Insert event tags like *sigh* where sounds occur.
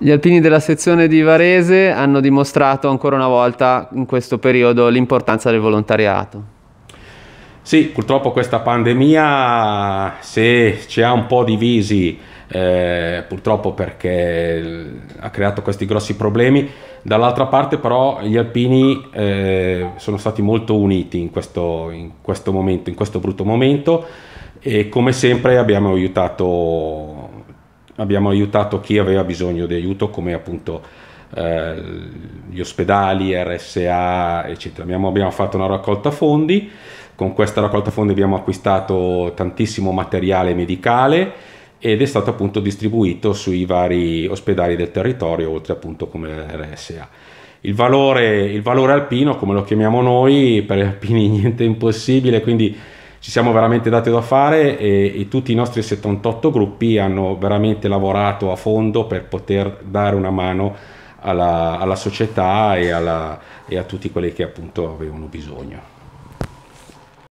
Gli alpini della sezione di Varese hanno dimostrato ancora una volta in questo periodo l'importanza del volontariato. Sì, purtroppo questa pandemia se ci ha un po' divisi, eh, purtroppo perché ha creato questi grossi problemi, dall'altra parte però gli alpini eh, sono stati molto uniti in questo, in questo momento, in questo brutto momento e come sempre abbiamo aiutato abbiamo aiutato chi aveva bisogno di aiuto come appunto eh, gli ospedali, RSA, eccetera. Abbiamo, abbiamo, fatto una raccolta fondi, con questa raccolta fondi abbiamo acquistato tantissimo materiale medicale ed è stato appunto distribuito sui vari ospedali del territorio, oltre appunto come RSA. Il valore, il valore alpino, come lo chiamiamo noi, per gli alpini *laughs* niente impossibile, quindi ci siamo veramente dati da fare e, e, tutti i nostri 78 gruppi hanno veramente lavorato a fondo per poter dare una mano alla, alla società e, alla, e a tutti quelli che appunto avevano bisogno.